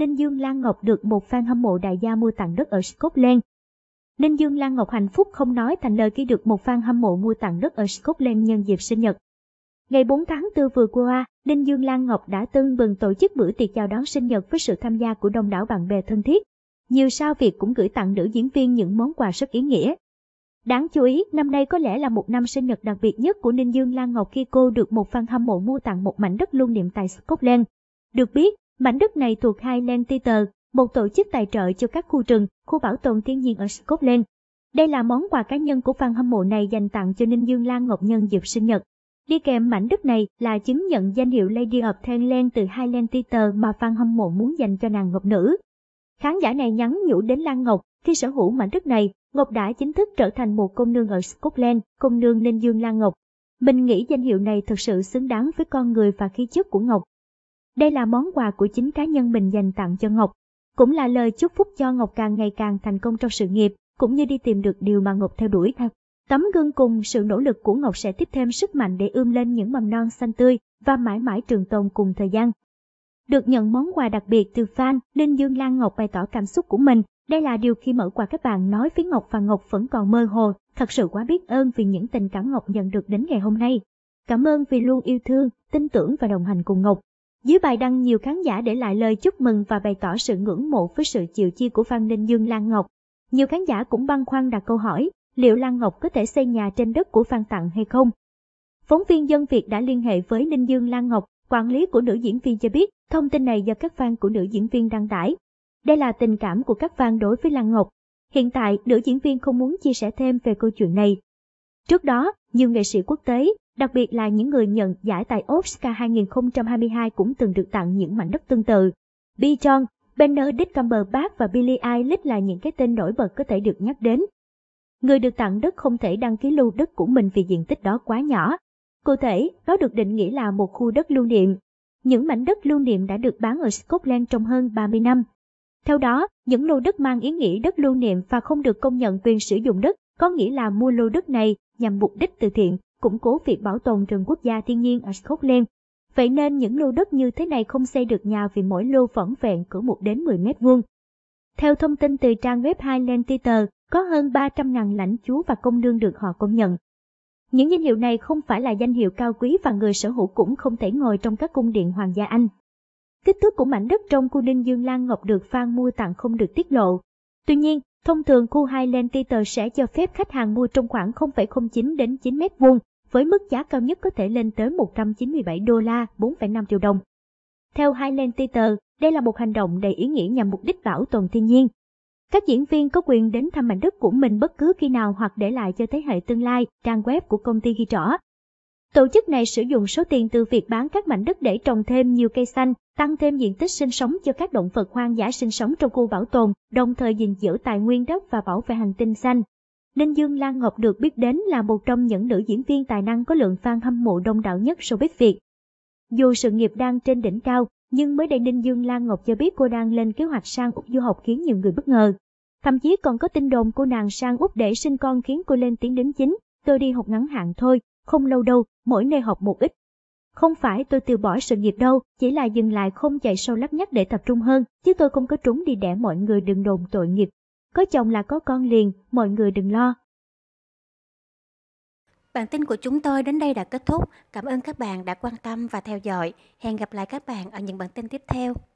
Ninh Dương Lan Ngọc được một fan hâm mộ đại gia mua tặng đất ở Scotland. Ninh Dương Lan Ngọc hạnh phúc không nói thành lời khi được một fan hâm mộ mua tặng đất ở Scotland nhân dịp sinh nhật. Ngày 4 tháng 4 vừa qua, Ninh Dương Lan Ngọc đã tưng bừng tổ chức bữa tiệc chào đón sinh nhật với sự tham gia của đông đảo bạn bè thân thiết. Nhiều sao Việt cũng gửi tặng nữ diễn viên những món quà rất ý nghĩa. Đáng chú ý, năm nay có lẽ là một năm sinh nhật đặc biệt nhất của Ninh Dương Lan Ngọc khi cô được một fan hâm mộ mua tặng một mảnh đất lưu niệm tại Scotland. Được biết, Mảnh đất này thuộc Highland Theatre, một tổ chức tài trợ cho các khu rừng, khu bảo tồn thiên nhiên ở Scotland. Đây là món quà cá nhân của fan hâm mộ này dành tặng cho Ninh Dương Lan Ngọc Nhân dịp sinh nhật. Đi kèm mảnh đất này là chứng nhận danh hiệu Lady of Thailand từ Highland Theatre mà fan hâm mộ muốn dành cho nàng Ngọc Nữ. Khán giả này nhắn nhủ đến Lan Ngọc, khi sở hữu mảnh đất này, Ngọc đã chính thức trở thành một công nương ở Scotland, công nương Ninh Dương Lan Ngọc. Mình nghĩ danh hiệu này thật sự xứng đáng với con người và khí chất của Ngọc. Đây là món quà của chính cá nhân mình dành tặng cho Ngọc, cũng là lời chúc phúc cho Ngọc càng ngày càng thành công trong sự nghiệp, cũng như đi tìm được điều mà Ngọc theo đuổi. Tấm gương cùng sự nỗ lực của Ngọc sẽ tiếp thêm sức mạnh để ươm lên những mầm non xanh tươi và mãi mãi trường tồn cùng thời gian. Được nhận món quà đặc biệt từ fan, Linh Dương Lan Ngọc bày tỏ cảm xúc của mình. Đây là điều khi mở quà các bạn nói với Ngọc và Ngọc vẫn còn mơ hồ, thật sự quá biết ơn vì những tình cảm Ngọc nhận được đến ngày hôm nay. Cảm ơn vì luôn yêu thương, tin tưởng và đồng hành cùng Ngọc. Dưới bài đăng nhiều khán giả để lại lời chúc mừng và bày tỏ sự ngưỡng mộ với sự chịu chi của Phan Ninh Dương Lan Ngọc. Nhiều khán giả cũng băn khoăn đặt câu hỏi, liệu Lan Ngọc có thể xây nhà trên đất của Phan Tặng hay không? Phóng viên Dân Việt đã liên hệ với Ninh Dương Lan Ngọc, quản lý của nữ diễn viên cho biết, thông tin này do các fan của nữ diễn viên đăng tải. Đây là tình cảm của các fan đối với Lan Ngọc. Hiện tại, nữ diễn viên không muốn chia sẻ thêm về câu chuyện này. Trước đó, nhiều nghệ sĩ quốc tế, Đặc biệt là những người nhận giải tại Oscar 2022 cũng từng được tặng những mảnh đất tương tự. Bijon, Benedict Cumberbatch và Billy Eilish là những cái tên nổi bật có thể được nhắc đến. Người được tặng đất không thể đăng ký lưu đất của mình vì diện tích đó quá nhỏ. Cụ thể, nó được định nghĩa là một khu đất lưu niệm. Những mảnh đất lưu niệm đã được bán ở Scotland trong hơn 30 năm. Theo đó, những lô đất mang ý nghĩa đất lưu niệm và không được công nhận quyền sử dụng đất có nghĩa là mua lô đất này nhằm mục đích từ thiện củng cố việc bảo tồn rừng quốc gia thiên nhiên ở Scotland. Vậy nên những lô đất như thế này không xây được nhà vì mỗi lô vỏn vẹn cỡ 1 đến 10 mét vuông. Theo thông tin từ trang web Highland Theater, có hơn 300.000 lãnh chúa và công nương được họ công nhận. Những danh hiệu này không phải là danh hiệu cao quý và người sở hữu cũng không thể ngồi trong các cung điện hoàng gia Anh. Kích thước của mảnh đất trong khu Ninh Dương Lan Ngọc được Phan mua tặng không được tiết lộ. Tuy nhiên, thông thường khu Highland Theater sẽ cho phép khách hàng mua trong khoảng 0,09 đến 9 mét vuông, với mức giá cao nhất có thể lên tới 197 đô la 4,5 triệu đồng. Theo Highland Theater, đây là một hành động đầy ý nghĩa nhằm mục đích bảo tồn thiên nhiên. Các diễn viên có quyền đến thăm mảnh đất của mình bất cứ khi nào hoặc để lại cho thế hệ tương lai, trang web của công ty ghi rõ. Tổ chức này sử dụng số tiền từ việc bán các mảnh đất để trồng thêm nhiều cây xanh, tăng thêm diện tích sinh sống cho các động vật hoang dã sinh sống trong khu bảo tồn, đồng thời gìn giữ tài nguyên đất và bảo vệ hành tinh xanh. Ninh Dương Lan Ngọc được biết đến là một trong những nữ diễn viên tài năng có lượng fan hâm mộ đông đảo nhất showbiz Việt. Dù sự nghiệp đang trên đỉnh cao, nhưng mới đây Ninh Dương Lan Ngọc cho biết cô đang lên kế hoạch sang Úc du học khiến nhiều người bất ngờ. Thậm chí còn có tin đồn cô nàng sang Úc để sinh con khiến cô lên tiếng đến chính, tôi đi học ngắn hạn thôi, không lâu đâu, mỗi nơi học một ít. Không phải tôi từ bỏ sự nghiệp đâu, chỉ là dừng lại không chạy sâu lắc nhắc để tập trung hơn, chứ tôi không có trúng đi để mọi người đừng đồn tội nghiệp có chồng là có con liền, mọi người đừng lo. Bản tin của chúng tôi đến đây đã kết thúc. Cảm ơn các bạn đã quan tâm và theo dõi. Hẹn gặp lại các bạn ở những bản tin tiếp theo.